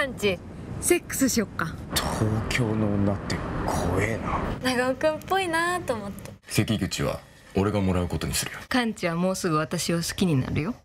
カンセックスしよっか東京の女って怖えな長尾君っぽいなと思って関口は俺がもらうことにするよカ知はもうすぐ私を好きになるよ